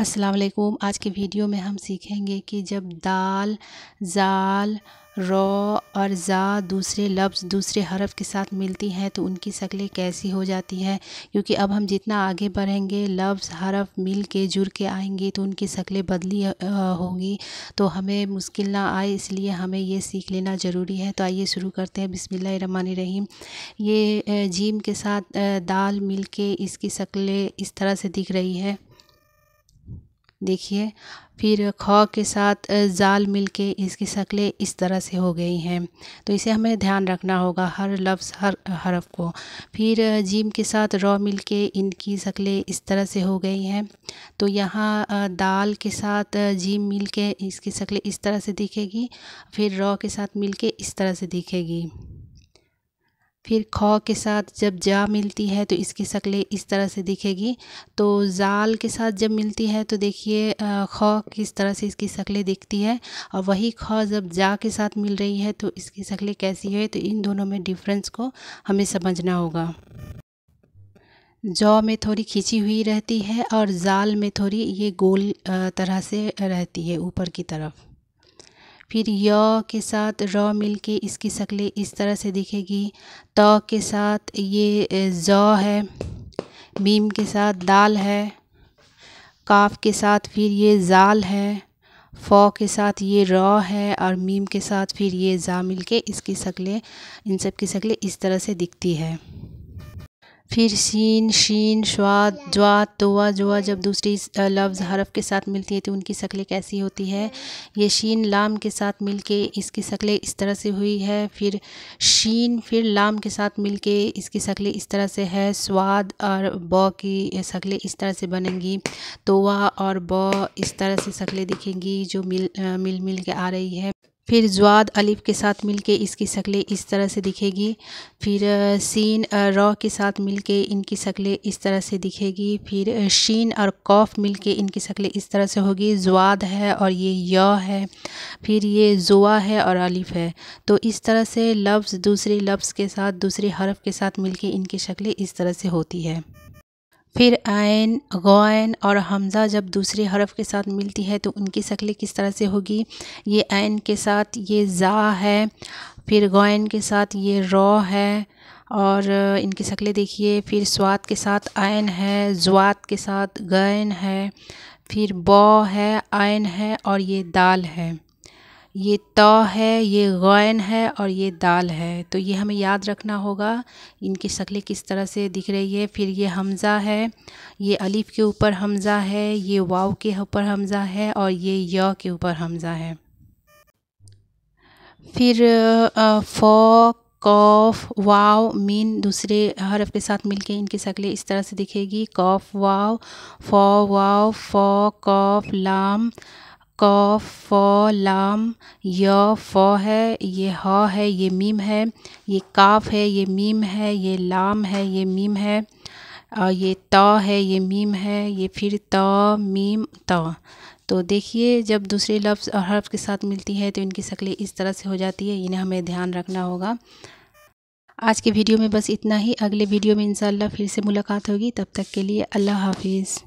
अस्सलाम वालेकुम आज के वीडियो में हम सीखेंगे कि जब दाल जाल रॉ और ज़ा दूसरे लफ्ज़ दूसरे हरफ के साथ मिलती हैं तो उनकी शक्लें कैसी हो जाती हैं क्योंकि अब हम जितना आगे बढ़ेंगे लफ्ज़ हरफ मिल के जुड़ के आएंगे तो उनकी शक्लें बदली होंगी तो हमें मुश्किल ना आए इसलिए हमें ये सीख लेना ज़रूरी है तो आइए शुरू करते हैं बिसमिल्ल रहीम ये जीम के साथ दाल मिल के इसकी शक्लें इस तरह से दिख रही है देखिए फिर ख के साथ जाल मिलके इसकी शक्लें इस तरह से हो गई हैं तो इसे हमें ध्यान रखना होगा हर लफ्ज़ हर हरफ को फिर जीम के साथ रॉ मिलके इनकी शक्लें इस तरह से हो गई हैं तो यहाँ दाल के साथ जीम मिलके इसकी शक्लें इस तरह से दिखेगी फिर रॉ के साथ मिलके इस तरह से दिखेगी फिर खौ के साथ जब जा मिलती है तो इसकी शक्लें इस तरह से दिखेगी तो जाल के साथ जब मिलती है तो देखिए खौ किस तरह से इसकी शक्लें दिखती है और वही खौ जब जा के साथ मिल रही है तो इसकी शक्लें कैसी है तो इन दोनों में डिफरेंस को हमें समझना होगा जौ में थोड़ी खींची हुई रहती है और जाल में थोड़ी ये गोल तरह से रहती है ऊपर की तरफ फिर य के साथ र मिल के इसकी शक्लें इस तरह से दिखेगी त के साथ ये ज है मीम के साथ दाल है काफ के साथ फिर ये जाल है फ़ के साथ ये र है और मीम के साथ फिर ये जा मिल के इसकी शक्लें इन सब की शक्लें इस तरह से दिखती है फिर शीन शीन श्वा ज्वा तोवा जुआ जब दूसरी लफ्ज़ हरफ के साथ मिलती है तो उनकी शक्लें कैसी होती है ये शीन लाम के साथ मिल के इसकी शक्लें इस तरह से हुई है फिर शीन फिर लाम के साथ मिल के इसकी शक्लें इस तरह से है स्वाद और ब की शक्लें इस तरह से बनेंगी तोवा और ब इस तरह से शक्लें दिखेंगी जो मिल मिल मिल के आ रही है फिर जवाद अलिफ के साथ मिलके इसकी शक्लें इस तरह से दिखेगी फिर सीन रॉ के साथ मिलके इनकी शक्लें इस तरह से दिखेगी फिर शीन और कौफ मिलके इनकी शक्लें इस तरह से होगी जवाद है और ये य है फिर ये जुआ है और अलिफ है तो इस तरह से लफ्ज़ दूसरे लफ्ज़ के साथ दूसरे हरफ के साथ मिलके इनकी शक्लें इस तरह से होती है फिर आयन गौन और हमज़ा जब दूसरे हरफ के साथ मिलती है तो उनकी शक्लें किस तरह से होगी ये आयन के साथ ये ज़ा है फिर गौन के साथ ये रॉ है और इनकी शक्लें देखिए फिर स्वाद के साथ आयन है जवात के साथ गैन है फिर बौ है आयन है और ये दाल है ये त है ये गैन है और ये दाल है तो ये हमें याद रखना होगा इनकी शक्लें किस तरह से दिख रही है फिर ये हमज़ा है ये अलिफ़ के ऊपर हमज़ा है ये वाव के ऊपर हमज़ा है और ये य के ऊपर हमज़ा है फिर फ़ कौफ वाव मीन दूसरे हरफ के साथ मिलके इनकी शक्लें इस तरह से दिखेगी कौफ वाव फ़ वाव फ़ कौफ लाम क फ लाम य फ है ये ह है ये मीम है ये काफ है ये मीम है ये लाम है ये मीम है और ये त है ये मीम है ये फिर त मीम त तो देखिए जब दूसरे लफ्ज़ और हर्फ के साथ मिलती है तो इनकी शक्लें इस तरह से हो जाती है इन्हें हमें ध्यान रखना होगा आज के वीडियो में बस इतना ही अगले वीडियो में इंशाल्लाह फिर से मुलाकात होगी तब तक के लिए अल्लाह हाफिज़